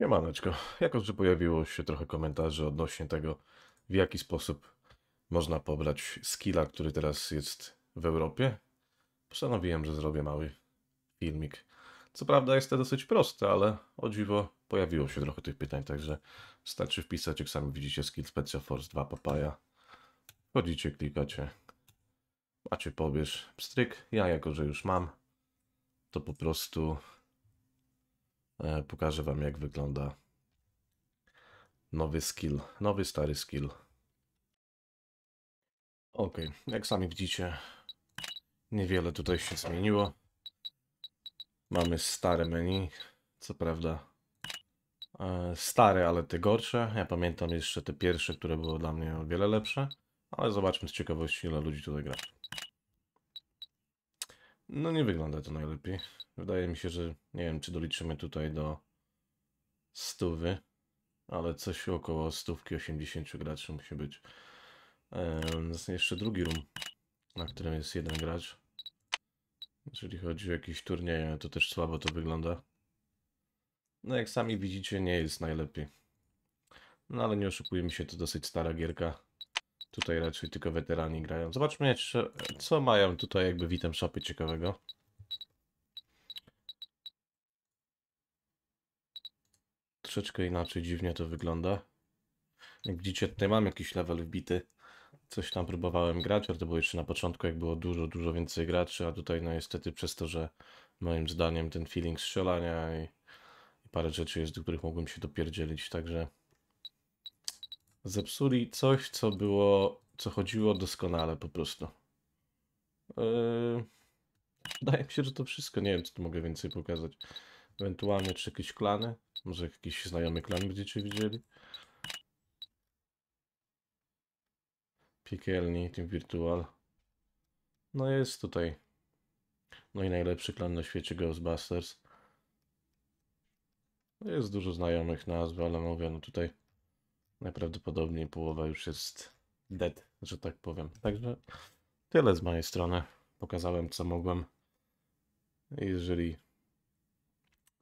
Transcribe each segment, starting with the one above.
Siemaneczko, jako że pojawiło się trochę komentarzy odnośnie tego, w jaki sposób można pobrać skilla, który teraz jest w Europie, postanowiłem, że zrobię mały filmik. Co prawda jest to dosyć proste, ale o dziwo pojawiło się trochę tych pytań, także wystarczy wpisać, jak sami widzicie, skill Special Force 2 Papaya. Chodzicie, klikacie, macie pobierz, pstryk, ja jako, że już mam, to po prostu E, pokażę Wam, jak wygląda nowy skill, nowy stary skill. Ok, jak sami widzicie, niewiele tutaj się zmieniło. Mamy stare menu, co prawda e, stare, ale te gorsze. Ja pamiętam jeszcze te pierwsze, które były dla mnie o wiele lepsze, ale zobaczmy z ciekawości, ile ludzi tutaj gra. No nie wygląda to najlepiej. Wydaje mi się, że nie wiem, czy doliczymy tutaj do stówy, ale coś około stówki 80 graczy musi być. Jest jeszcze drugi room, na którym jest jeden gracz. Jeżeli chodzi o jakieś turnieje, to też słabo to wygląda. No jak sami widzicie, nie jest najlepiej. No ale nie oszukujmy się, to dosyć stara gierka. Tutaj raczej tylko weterani grają. Zobaczmy jeszcze, co mają tutaj jakby witam shopy ciekawego. Troszeczkę inaczej dziwnie to wygląda. Jak widzicie, tutaj mam jakiś level wbity. Coś tam próbowałem grać, ale to było jeszcze na początku, jak było dużo, dużo więcej graczy, a tutaj no niestety przez to, że moim zdaniem ten feeling strzelania i, i parę rzeczy jest, do których mogłem się dopierdzielić, także... Zepsuli coś, co było, co chodziło doskonale po prostu. Yy, wydaje mi się, że to wszystko. Nie wiem, co tu mogę więcej pokazać. Ewentualnie czy jakieś klany. Może jakiś znajomy klan będziecie widzieli. Piekielni, Team Virtual. No jest tutaj. No i najlepszy klan na świecie Ghostbusters. Jest dużo znajomych nazw, ale mówię, no tutaj Najprawdopodobniej połowa już jest dead, że tak powiem. Także tyle z mojej strony. Pokazałem co mogłem. Jeżeli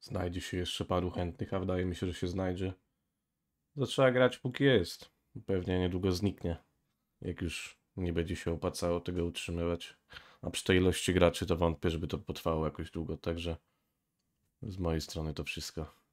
znajdzie się jeszcze paru chętnych, a wydaje mi się, że się znajdzie, to trzeba grać póki jest. Pewnie niedługo zniknie, jak już nie będzie się opłacało tego utrzymywać. A przy tej ilości graczy to wątpię, żeby to potrwało jakoś długo, także z mojej strony to wszystko.